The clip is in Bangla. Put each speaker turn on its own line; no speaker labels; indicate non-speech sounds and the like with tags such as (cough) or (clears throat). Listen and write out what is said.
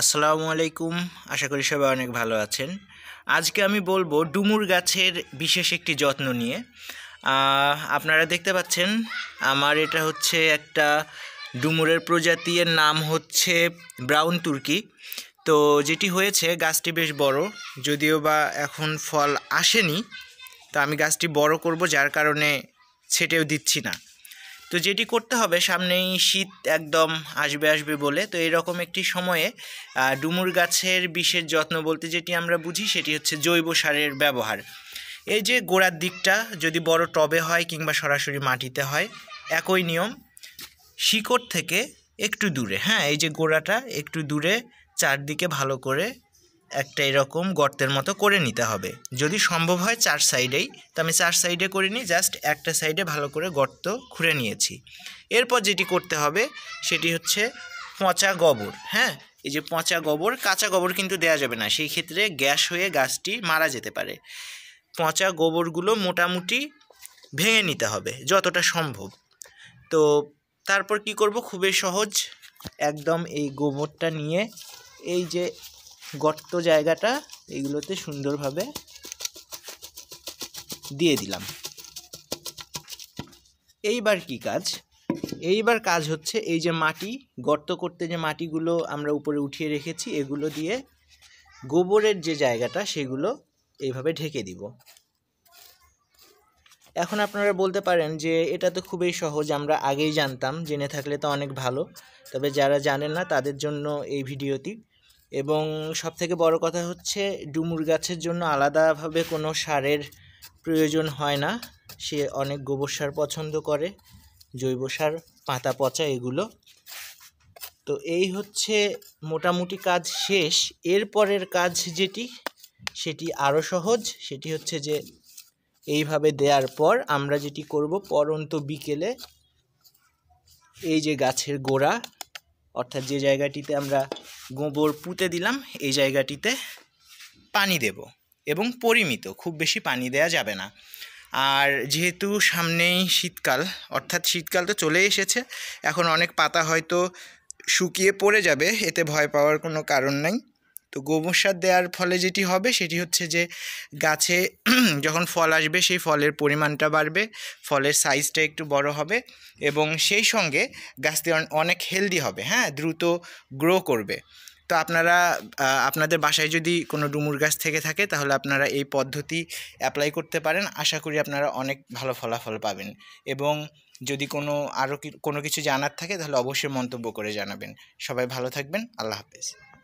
আসসালামু আলাইকুম আশা করি সবাই অনেক ভালো আছেন আজকে আমি বলবো ডুমুর গাছের বিশেষ একটি যত্ন নিয়ে আপনারা দেখতে পাচ্ছেন আমার এটা হচ্ছে একটা ডুমুরের প্রজাতির নাম হচ্ছে ব্রাউন তুর্কি তো যেটি হয়েছে গাছটি বেশ বড় যদিও বা এখন ফল আসেনি তো আমি গাছটি বড় করব যার কারণে ছেটেও দিচ্ছি না তো যেটি করতে হবে সামনেই শীত একদম আসবে আসবে বলে তো এরকম একটি সময়ে ডুমুর গাছের বিশেষ যত্ন বলতে যেটি আমরা বুঝি সেটি হচ্ছে জৈব সারের ব্যবহার এই যে গোড়ার দিকটা যদি বড় টবে হয় কিংবা সরাসরি মাটিতে হয় একই নিয়ম শিকড় থেকে একটু দূরে হ্যাঁ এই যে গোড়াটা একটু দূরে চারদিকে ভালো করে একটা এরকম গর্তের মতো করে নিতে হবে যদি সম্ভব হয় চার সাইডেই তো আমি চার সাইডে করে নিই জাস্ট একটা সাইডে ভালো করে গর্ত খুঁড়ে নিয়েছি এরপর যেটি করতে হবে সেটি হচ্ছে পচা গোবর হ্যাঁ এই যে পচা গোবর কাঁচা গোবর কিন্তু দেয়া যাবে না সেই ক্ষেত্রে গ্যাস হয়ে গাছটি মারা যেতে পারে পচা গোবরগুলো মোটামুটি ভেঙে নিতে হবে যতটা সম্ভব তো তারপর কি করব খুবই সহজ একদম এই গোবরটা নিয়ে এই যে গর্ত জায়গাটা এগুলোতে সুন্দরভাবে দিয়ে দিলাম এইবার কি কাজ এইবার কাজ হচ্ছে এই যে মাটি গর্ত করতে যে মাটিগুলো আমরা উপরে উঠিয়ে রেখেছি এগুলো দিয়ে গোবরের যে জায়গাটা সেগুলো এইভাবে ঢেকে দিব এখন আপনারা বলতে পারেন যে এটা তো খুবই সহজ আমরা আগেই জানতাম জেনে থাকলে তো অনেক ভালো তবে যারা জানেন না তাদের জন্য এই ভিডিওটি এবং সবথেকে বড় কথা হচ্ছে ডুমুর গাছের জন্য আলাদাভাবে কোনো সারের প্রয়োজন হয় না সে অনেক গোবর সার পছন্দ করে জৈব সার পাতা পচা এগুলো তো এই হচ্ছে মোটামুটি কাজ শেষ এরপরের কাজ যেটি সেটি আরও সহজ সেটি হচ্ছে যে এইভাবে দেওয়ার পর আমরা যেটি করব পরন্ত বিকেলে এই যে গাছের গোড়া অর্থাৎ যে জায়গাটিতে আমরা গোবর পুঁতে দিলাম এই জায়গাটিতে পানি দেব এবং পরিমিত খুব বেশি পানি দেয়া যাবে না আর যেহেতু সামনেই শীতকাল অর্থাৎ শীতকাল তো চলে এসেছে এখন অনেক পাতা হয়তো শুকিয়ে পড়ে যাবে এতে ভয় পাওয়ার কোনো কারণ নাই তো গোবর সার দেওয়ার ফলে যেটি হবে সেটি হচ্ছে যে গাছে (clears throat) যখন ফল আসবে সেই ফলের পরিমাণটা বাড়বে ফলের সাইজটা একটু বড় হবে এবং সেই সঙ্গে গাছটি অনেক হেলদি হবে হ্যাঁ দ্রুত গ্রো করবে তো আপনারা আপনাদের বাসায় যদি কোনো ডুমুর গাছ থেকে থাকে তাহলে আপনারা এই পদ্ধতি অ্যাপ্লাই করতে পারেন আশা করি আপনারা অনেক ভালো ফলাফল পাবেন এবং যদি কোনো আরও কোনো কিছু জানার থাকে তাহলে অবশ্যই মন্তব্য করে জানাবেন সবাই ভালো থাকবেন আল্লাহ হাফেজ